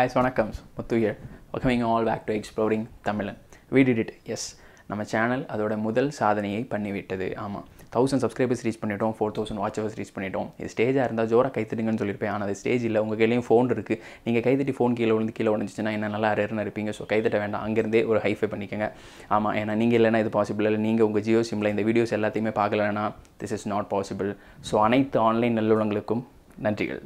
Ice வணக்கம் Muthu here welcoming all back to exploring தமிழன் வீடு டிட் இட் எஸ் நம்ம சேனல் அதோட முதல் சாதனையை பண்ணிவிட்டது ஆமாம் தௌசண்ட் சப்ஸ்கிரைபர்ஸ் ரீச் பண்ணிட்டோம் ஃபோர் தௌசண்ட் வாட்சவர்ஸ் ரீச் பண்ணிட்டோம் இது ஸ்டேஜாக இருந்தால் ஜோராக கைத்தட்டுங்கன்னு சொல்லியிருப்பேன் ஆனால் அது ஸ்டேஜ் இல்லை உங்கள் கையிலையும் ஃபோன் இருக்குது நீங்கள் கைத்தட்டி ஃபோன் கீழே விழுந்து கீழே உடஞ்சிச்சின்னா என்ன நல்லா அரேர்னு இருப்பீங்க ஸோ கைத்தட்ட வேண்டாம் அங்கேருந்தே ஒரு ஹைஃபை பண்ணிக்கோங்க ஆமாம் ஏன்னா நீங்கள் இல்லைனா இது பாசிபிள் இல்லை நீங்கள் உங்கள் ஜியோ சிம்மில் இந்த வீடியோஸ் எல்லாத்தையுமே பார்க்கலன்னா this is not possible so அனைத்து ஆன்லைன் நல்லுள்ளங்களுக்கும் நன்றிகள்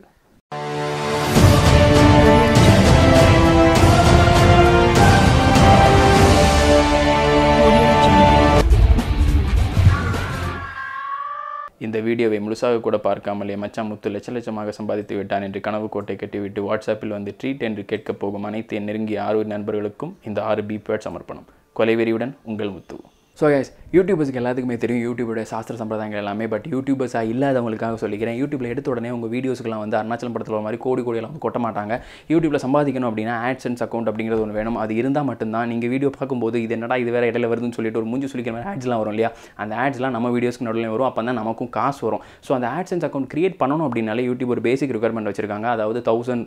இந்த வீடியோவை முழுசாக கூட பார்க்காமலே மச்சான் முத்து லட்ச லட்சமாக சம்பாதித்து விட்டான் என்று கனவு கோட்டை கட்டிவிட்டு வாட்ஸ்அப்பில் வந்து ட்ரீட் என்று கேட்கப் போகும் அனைத்து நெருங்கிய ஆறு நண்பர்களுக்கும் இந்த ஆறு பிபேட் சமர்ப்பணம் கொலைவெறியுடன் உங்கள் முத்து ஸோ கேஸ் யூடியூபர்ஸுக்கு எல்லாத்துக்குமே தெரியும் யூடியூபோட சாஸ்திர சம்பிரதாயங்கள் எல்லாமே பட் யூடியூபர்ஸாக இல்லாதவங்களுக்காக சொல்லிக்கிறேன் யூடியூப்பில் எடுத்த உடனே உங்கள் வீடியோஸ்க்குலாம் வந்து அருணாச்சலம் படத்தில் மாதிரி கோடி கோடியெல்லாம் வந்து கொட்ட மாட்டாங்க யூடியூப்பில் சம்பாதிக்கணும் அப்படின்னா ஆட்ஸன்ஸ் அக்கௌண்ட் அப்படிங்கிறது ஒன்று வேணும் அது இருந்தால் மட்டும்தான் நீங்கள் வீடியோ பார்க்கும்போது இது என்னடா இது வேறு இடையில வருதுன்னு சொல்லிட்டு ஒரு முஞ்சு சொல்லிக்கிற மாதிரி ஆட்ஸ்லாம் வரும் இல்லையா அந்த ஆட்ஸ்லாம் நம்ம வீடியோஸ்க்கு நடுவில் வரும் அப்போ தான் நமக்கும் காசு வரும் ஸோ அந்த ஆட்ஸன்ஸ் அக்கௌண்ட் கிரியேட் பண்ணணும் அப்படின்னாலே யூடியூப் ஒரு பேசிக் ரெக்குவயர்மெண்ட் வச்சிருக்காங்க அதாவது தௌசண்ட்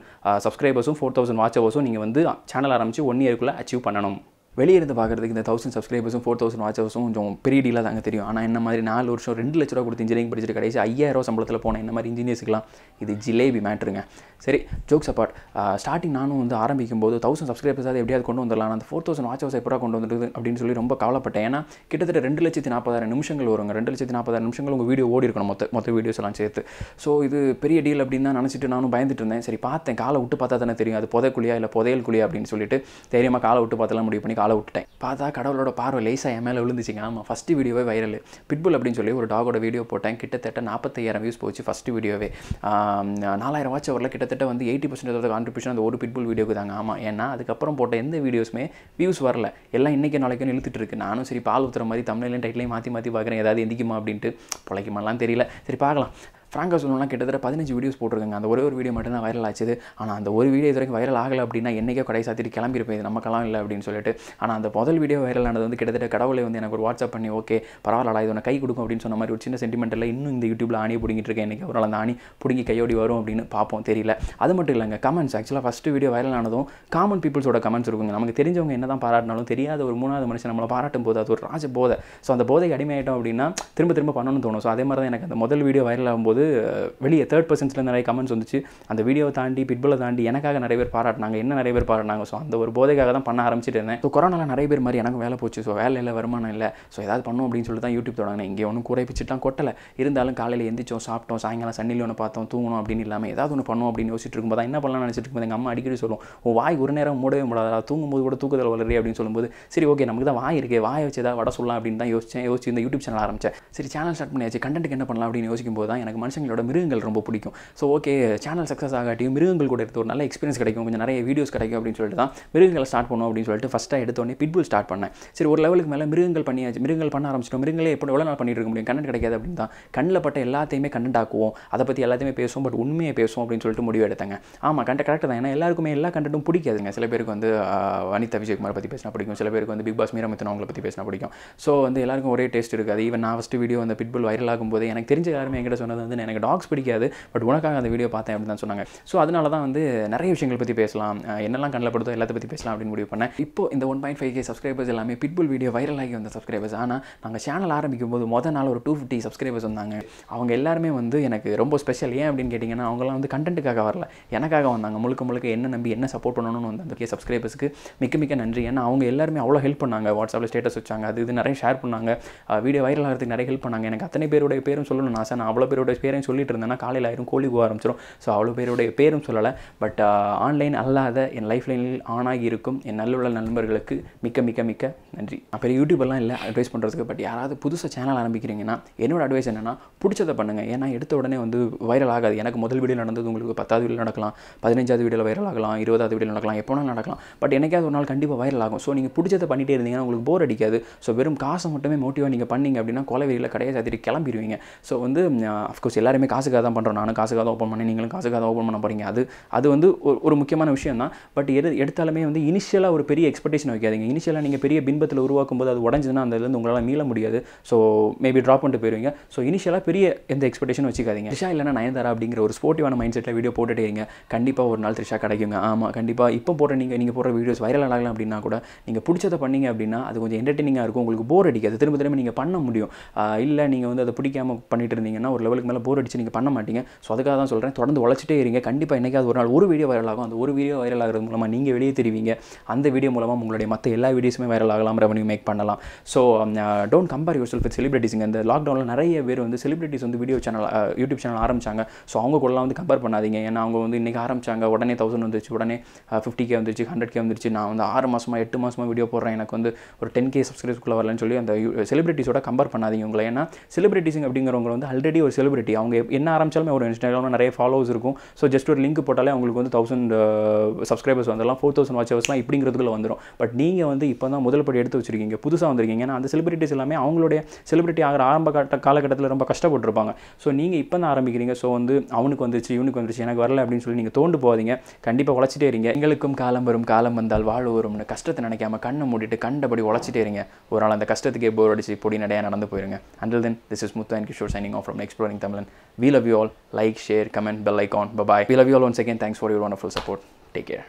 சப்ஸ்கிரைபர்ஸும் ஃபோர் தௌசண்ட் வாட்சர்ஸும் நீங்கள் வந்து சேனல் ஆரம்பித்து ஒன் இயர்க்குள்ளே அச்சீவ் பண்ணணும் வெளியே இருந்து பார்க்குறதுக்கு இந்த தௌசண்ட் சப்ஸ்கிரைபர்ஸும் ஃபோர் தௌசண்ட் வாட்சர்ஸும் கொஞ்சம் பெரிய டீலாக தாங்க தெரியும் ஆனால் என்ன மாதிரி நாலு வருஷம் ரெண்டு லட்ச ரூபா கொடுத்து இன்ஜினியரிங் படிச்சுட்டு கடைசி ஐயாயிரம் சம்பளத்தில் போன என்ன மாதிரி இன்ஜினியர்ஸுக்குலாம் இது ஜிலேபி மேட்ருங்க சரி ஜோக்ஸ் அப்பார்ட் ஸ்டார்டிங் நானும் வந்து ஆரம்பிக்கும் போது தௌசண்ட் அதை எப்படியாவது கொண்டு வந்துடலாம் அந்த ஃபோர் தௌசண்ட் வாட்சர்ஸ் எப்படா கொண்டு வந்துடுது அப்படின்னு சொல்லி ரொம்ப கவலைப்பட்டேன் ஏன்னா கிட்டத்தட்ட ரெண்டு லட்சத்தி நாற்பதாயிரம் நிமிஷங்கள் வருங்க ரெண்டு லட்சத்தி நாற்பதாயிரம் நிமிஷங்கள் உங்கள் வீடியோ ஓடி இருக்கணும் மொத்த மொத்த வீடியோஸ் எல்லாம் சேர்த்து ஸோ இது பெரிய டீல் அப்படின்னு தான் நினச்சிட்டு நானும் பயந்துட்டு இருந்தேன் சரி பார்த்தேன் காலை விட்டு பார்த்தா தானே தெரியும் அது குழியா இல்லை புதையல் குழியா அப்படின்னு சொல்லிட்டு தைரியமாக காலை விட்டு பார்த்தலாம் முடிவு பண்ணி காலை விட்டுட்டேன் பார்த்தா கடவுளோட பார்வை லேசாக என் மேலே விழுந்துச்சிங்க ஆமாம் ஃபஸ்ட்டு வீடியோவே வைரல் பிட்புல் அப்படின்னு சொல்லி ஒரு டாகோட வீடியோ போட்டேன் கிட்டத்தட்ட நாற்பத்தையாயிரம் வியூஸ் போச்சு ஃபஸ்ட்டு வீடியோவே நாலாயிரம் வாட்ச் வரல கிட்டத்தட்ட வந்து எயிட்டி பர்சன்டேஜ் கான்ட்ரிபியூஷன் அந்த ஒரு பிட்புல் வீடியோக்கு தாங்க ஆமாம் ஏன்னா அதுக்கப்புறம் போட்ட எந்த வீடியோஸுமே வியூஸ் வரல எல்லாம் இன்றைக்கி நாளைக்குன்னு இழுத்துட்டு இருக்கு நானும் சரி பால் ஊற்றுற மாதிரி தமிழ்லையும் டைட்லையும் மாற்றி மாற்றி பார்க்குறேன் ஏதாவது எந்திக்குமா அப்படின்ட்டு பிழைக்குமாலாம் தெரியல சரி பார்க்கலாம் ஃப்ராங்காக சொல்லணும்னா கிட்டத்தட்ட பதினஞ்சு வீடியோஸ் போட்டிருக்காங்க அந்த ஒரே ஒரு வீடியோ மட்டும் தான் வைரல் ஆச்சுது ஆனால் அந்த ஒரு வீடியோ இது வரைக்கும் வைரல் ஆகலை அப்படின்னா என்றைக்கோ கடை சாத்திட்டு கிளம்பியிருப்பேன் இது நமக்கெல்லாம் இல்லை அப்படின்னு சொல்லிட்டு ஆனால் அந்த முதல் வீடியோ வைரல் ஆனது வந்து கிட்டத்தட்ட கடவுளை வந்து எனக்கு ஒரு வாட்ஸ்அப் பண்ணி ஓகே பரவாயில்லடா இது ஒன்று கை கொடுக்கும் அப்படின்னு சொன்ன மாதிரி ஒரு சின்ன சென்டிமெண்ட்டில் இன்னும் இந்த யூடியூப்பில் ஆணி பிடிங்கிட்டு இருக்கேன் இன்றைக்கி அவரால் அந்த ஆணி பிடிங்கி கையோடி வரும் அப்படின்னு பார்ப்போம் தெரியல அது மட்டும் இல்லைங்க கமெண்ட்ஸ் ஆக்சுவலாக ஃபஸ்ட்டு வீடியோ வைரல் ஆனதும் காமன் பீப்புள்ஸோட கமெண்ட்ஸ் இருக்குங்க நமக்கு தெரிஞ்சவங்க என்ன தான் பாராட்டினாலும் தெரியாத ஒரு மூணாவது மனுஷன் நம்மளை பாராட்டும் போது அது ஒரு ராஜ போதை ஸோ அந்த போதை அடிமையாயிட்டோம் அப்படின்னா திரும்ப திரும்ப பண்ணணும்னு தோணும் ஸோ அதே மாதிரி தான் எனக்கு அந்த முதல் வீடியோ வைரல் ஆகும்போது வெளியே தேர்ட் பர்சன்ஸில் நிறைய கமெண்ட்ஸ் வந்துச்சு அந்த வீடியோவை தாண்டி பிட்பலை தாண்டி எனக்காக நிறைய பேர் பாராட்டினாங்க என்ன நிறைய பேர் பாராட்டினாங்க ஸோ அந்த ஒரு போதைக்காக தான் பண்ண ஆரம்பிச்சிட்டு இருந்தேன் ஸோ கொரோனாவில் நிறைய பேர் மாதிரி எனக்கு வேலை போச்சு ஸோ வேலை இல்லை வருமானம் இல்லை ஸோ ஏதாவது பண்ணும் அப்படின்னு சொல்லி தான் யூடியூப் தொடங்கினேன் இங்கே ஒன்றும் கூரை தான் கொட்டலை இருந்தாலும் காலையில் எந்திரிச்சோம் சாப்பிட்டோம் சாயங்காலம் சன்னியில் ஒன்று பார்த்தோம் தூங்கணும் அப்படின்னு இல்லாமல் ஏதாவது ஒன்று பண்ணும் அப்படின்னு யோசிச்சுட்டு இருக்கும்போது என்ன பண்ணலாம் நினச்சிட்டு இருக்கும்போது எங்கள் அம்மா அடிக்கடி சொல்லும் ஓ வாய் ஒரு நேரம் மூடவே முடியாதா தூங்கும்போது கூட தூக்குதல் வளரே அப்படின்னு சொல்லும்போது சரி ஓகே நமக்கு தான் வாய் இருக்கே வாய் வச்சு ஏதாவது வட சொல்லலாம் அப்படின்னு தான் யோசிச்சேன் யோசிச்சு இந்த யூடியூப் சேனல் ஆரம்பிச்சேன் சரி சேனல் ஸ்டார்ட் பண்ணியாச்சு கண்டென்ட்டுக்கு என்ன பண்ணலாம் அப்படின்னு யோசிக்கும் போது தான் எனக்கு மனசு பசங்களோட மிருகங்கள் ரொம்ப பிடிக்கும் ஸோ ஓகே சேனல் சக்ஸஸ் ஆகாட்டியும் மிருகங்கள் கூட எடுத்து ஒரு நல்ல எக்ஸ்பீரியன்ஸ் கிடைக்கும் கொஞ்சம் நிறைய வீடியோஸ் கிடைக்கும் அப்படின்னு சொல்லிட்டு தான் மிருகங்களை ஸ்டார்ட் பண்ணும் அப்படின்னு சொல்லிட்டு ஃபஸ்ட்டாக எடுத்தோடனே பிட்புல் ஸ்டார்ட் பண்ணேன் சரி ஒரு லெவலுக்கு மேலே மிருகங்கள் பண்ணியாச்சு மிருகங்கள் பண்ண ஆரம்பிச்சிட்டோம் மிருகங்களே எப்படி எவ்வளோ நாள் பண்ணிட்டு இருக்க முடியும் கண்ணன் கிடைக்காது அப்படின்னு தான் கண்ணில் பட்ட எல்லாத்தையுமே கண்டன்ட் ஆக்குவோம் அதை பற்றி எல்லாத்தையுமே பேசுவோம் பட் உண்மையை பேசுவோம் அப்படின்னு சொல்லிட்டு முடிவு எடுத்தாங்க ஆமாம் கண்ட கரெக்டாக தான் ஏன்னா எல்லாருக்குமே எல்லா கண்டென்ட்டும் பிடிக்காதுங்க சில பேருக்கு வந்து அனிதா விஜயகுமார் பற்றி பேசினா பிடிக்கும் சில பேருக்கு வந்து பிக் பாஸ் மீரமித்தன் அவங்களை பற்றி பேசினா பிடிக்கும் ஸோ வந்து எல்லாருக்கும் ஒரே டேஸ்ட் இருக்காது ஈவன் நான் ஃபஸ்ட்டு வீடியோ அந்த பிட்புல் வைரல் ஆகும்போது எனக்கு தெரிஞ்ச யாருமே என்கிட்ட சொன்னது வந்து எனக்கு டாக்ஸ் பிடிக்காது பட் உனக்காக அந்த வீடியோ பார்த்தேன் அப்படின்னு தான் சொன்னாங்க ஸோ அதனால தான் வந்து நிறைய விஷயங்கள் பற்றி பேசலாம் என்னெல்லாம் கண்ணில் படுத்தோ எல்லாத்தை பற்றி பேசலாம் அப்படின்னு முடிவு பண்ணேன் இப்போ இந்த one point five K subscribers எல்லாமே பிட்புல் வீடியோ வைரல் ஆகி வந்த சப்ஸ்கிரைபர்ஸ் ஆனால் நாங்கள் சேனல் ஆரம்பிக்கும் போது மொதல் நாள் ஒரு டூ ஃபிஃப்டி சப்ஸ்கிரைபர்ஸ் வந்தாங்க அவங்க எல்லாருமே வந்து எனக்கு ரொம்ப ஸ்பெஷல் ஏன் அப்படின்னு கேட்டிங்கன்னா அவங்களாம் வந்து கண்டென்ட்டுக்காக வரல எனக்காக வந்தாங்க முழுக்க முழுக்க என்ன நம்பி என்ன சப்போர்ட் பண்ணணும்னு வந்து அந்த கே சப்ஸ்கிரைபர்ஸ்க்கு மிக்க மிக்க நன்றி ஏன்னா அவங்க எல்லாருமே அவ்வளோ ஹெல்ப் பண்ணாங்க வாட்ஸ்அப்பில் ஸ்டேட்டஸ் வச்சாங்க அது இது நிறைய ஷேர் பண்ணாங்க வீடியோ வைரல் ஆகிறதுக்கு நிறைய ஹெல்ப் பண்ணாங்க எனக்கு அத்தனை பேருடைய பேரும் சொல்லணும்னு ஆசை நான் அவ்வளோ பேருடைய பேரையும் சொல்லிட்டு இருந்தேன்னா காலையில் ஆயிரும் கோழி போக ஆரம்பிச்சிடும் ஸோ அவ்வளோ பேருடைய பேரும் சொல்லலை பட் ஆன்லைன் அல்லாத என் லைஃப் லைனில் ஆனாகி இருக்கும் என் நல்லுள்ள நண்பர்களுக்கு மிக்க மிக்க மிக்க நன்றி அப்புறம் யூடியூப்லாம் இல்லை அட்வைஸ் பண்ணுறதுக்கு பட் யாராவது புதுசாக சேனல் ஆரம்பிக்கிறீங்கன்னா என்னோடய அட்வைஸ் என்னென்னா பிடிச்சதை பண்ணுங்கள் ஏன்னா எடுத்த உடனே வந்து வைரல் ஆகாது எனக்கு முதல் வீடியோ நடந்தது உங்களுக்கு பத்தாவது வீடியோ நடக்கலாம் பதினஞ்சாவது வீடியோவில் வைரல் ஆகலாம் இருபதாவது வீடியோ நடக்கலாம் எப்போனா நடக்கலாம் பட் எனக்காவது ஒரு நாள் கண்டிப்பாக வைரல் ஆகும் ஸோ நீங்கள் பிடிச்சதை பண்ணிகிட்டே இருந்தீங்கன்னா உங்களுக்கு போர் அடிக்காது ஸோ வெறும் காசை மட்டுமே மோட்டிவாக நீங்கள் பண்ணிங்க அப்படின்னா கொலை வெளியில் கிடையாது அதில் கிளம்பிடுவீங்க ஸோ வந்து அஃப்கோர்ஸ் uh, கோர்ஸ் எல்லாருமே காசுக்காக தான் பண்ணுறோம் நானும் காசுக்காக தான் ஓப்பன் பண்ணி நீங்களும் காசுக்காக தான் ஓப்பன் பண்ண போகிறீங்க அது அது வந்து ஒரு ஒரு முக்கியமான விஷயம் தான் பட் எது எடுத்தாலுமே வந்து இனிஷியலாக ஒரு பெரிய எக்ஸ்பெக்டேஷன் வைக்காதீங்க இனிஷியலாக நீங்கள் பெரிய பின்பத்தில் உருவாக்கும் போது அது உடஞ்சதுன்னா அந்த உங்களால் மீள முடியாது ஸோ மேபி ட்ராப் பண்ணிட்டு போயிருவீங்க ஸோ இனிஷியலாக பெரிய எந்த எக்ஸ்பெக்டேஷன் வச்சுக்காதீங்க த்ரிஷா இல்லைனா நயன்தாரா அப்படிங்கிற ஒரு ஸ்போர்ட்டிவான மைண்ட் செட்டில் வீடியோ போட்டுட்டே இருங்க கண்டிப்பாக ஒரு நாள் த்ரிஷா கிடைக்குங்க ஆமாம் கண்டிப்பாக இப்போ போடுற நீங்கள் நீங்கள் போடுற வீடியோஸ் வைரல் ஆகலாம் அப்படின்னா கூட நீங்கள் பிடிச்சதை பண்ணீங்க அப்படின்னா அது கொஞ்சம் என்டர்டெய்னிங்காக இருக்கும் உங்களுக்கு போர் அடிக்காது திரும்ப திரும்ப நீங்கள் பண்ண முடியும் இல்லை நீங்கள் வந்து அதை பிடிக்காமல் பண்ணிட்டு இருந்தீங்கன்னா ஒரு லெவலுக்கு மேலே போர் அடிச்சு நீங்கள் பண்ண மாட்டீங்க ஸோ அதுக்காக தான் சொல்கிறேன் தொடர்ந்து உழைச்சிட்டே இருங்க கண்டிப்பாக என்றைக்காவது ஒரு நாள் ஒரு வீடியோ வைரல் ஆகும் அந்த ஒரு வீடியோ வைரல் ஆகிறது மூலமாக நீங்கள் வெளியே தெரிவிங்க அந்த வீடியோ மூலமாக உங்களுடைய மற்ற எல்லா வீடியோஸுமே வைரல் ஆகலாம் ரெவன்யூ மேக் பண்ணலாம் so don't compare yourself with செலிபிரிட்டிஸுங்க இந்த லாக்டவுனில் நிறைய பேர் வந்து செலிபிரிட்டிஸ் வந்து வீடியோ சேனல் யூடியூப் சேனல் ஆரம்பிச்சாங்க ஸோ அவங்க கூடலாம் வந்து கம்பேர் பண்ணாதீங்க ஏன்னா அவங்க வந்து இன்றைக்கி ஆரம்பிச்சாங்க உடனே தௌசண்ட் வந்துருச்சு உடனே ஃபிஃப்டி uh, கே வந்துருச்சு ஹண்ட்ரட் கே வந்துருச்சு நான் வந்து ஆறு மாதமாக எட்டு மாதமாக வீடியோ போடுறேன் எனக்கு வந்து ஒரு டென் கே சப்ஸ்கிரைப்ஸ்குள்ளே வரலன்னு சொல்லி அந்த செலிபிரிட்டிஸோட கம்பேர் பண்ணாதீங்க உங்களை ஏன்னா செலிபிரிட்டிஸுங்க அப்படிங்கிறவங்க வந்து ஆல்ரெடி ஒரு செலிபிரிட்டி அவங்க என்ன ஆரம்பிச்சாலுமே ஒரு இன்ஸ்டாகிராமில் நிறைய ஃபாலோவர்ஸ் இருக்கும் ஸோ ஜஸ்ட் ஒரு லிங்க் போட்டாலே அவங்களுக்கு வந்து தௌசண்ட் சப்ஸ்கிரைபர்ஸ் uh, வந்துடலாம் ஃபோர் தௌசண்ட் வாட்சர்ஸ்லாம் இப்படிங்கிறதுக்குள்ள வந்துடும் பட் நீங்கள் வந்து இப்போ தான் முதல் படி எடுத்து வச்சிருக்கீங்க புதுசாக வந்திருக்கீங்க ஏன்னா அந்த செலிபிரிட்டிஸ் எல்லாமே அவங்களுடைய செலிபிரிட்டி ஆகிற ஆரம்ப கட்ட காலகட்டத்தில் ரொம்ப கஷ்டப்பட்டுருப்பாங்க ஸோ நீங்கள் இப்போ தான் ஆரம்பிக்கிறீங்க ஸோ வந்து அவனுக்கு வந்துச்சு இவனுக்கு வந்துருச்சு எனக்கு வரல அப்படின்னு சொல்லி நீங்கள் தோண்டு போவாதீங்க கண்டிப்பாக உழைச்சிட்டே இருங்க எங்களுக்கும் காலம் வரும் காலம் வந்தால் வாழ்வு வரும்னு கஷ்டத்தை நினைக்காம கண்ணை மூடிட்டு கண்டபடி உழைச்சிட்டே இருங்க ஒரு நாள் அந்த கஷ்டத்துக்கே போர் அடிச்சு பொடி நடையாக நடந்து போயிருங்க until then this is Muthu and Kishore signing off from exploring Tamil We love you all. Like, share, comment, bell icon. Bye bye. We love you all once again. Thanks for your wonderful support. Take care.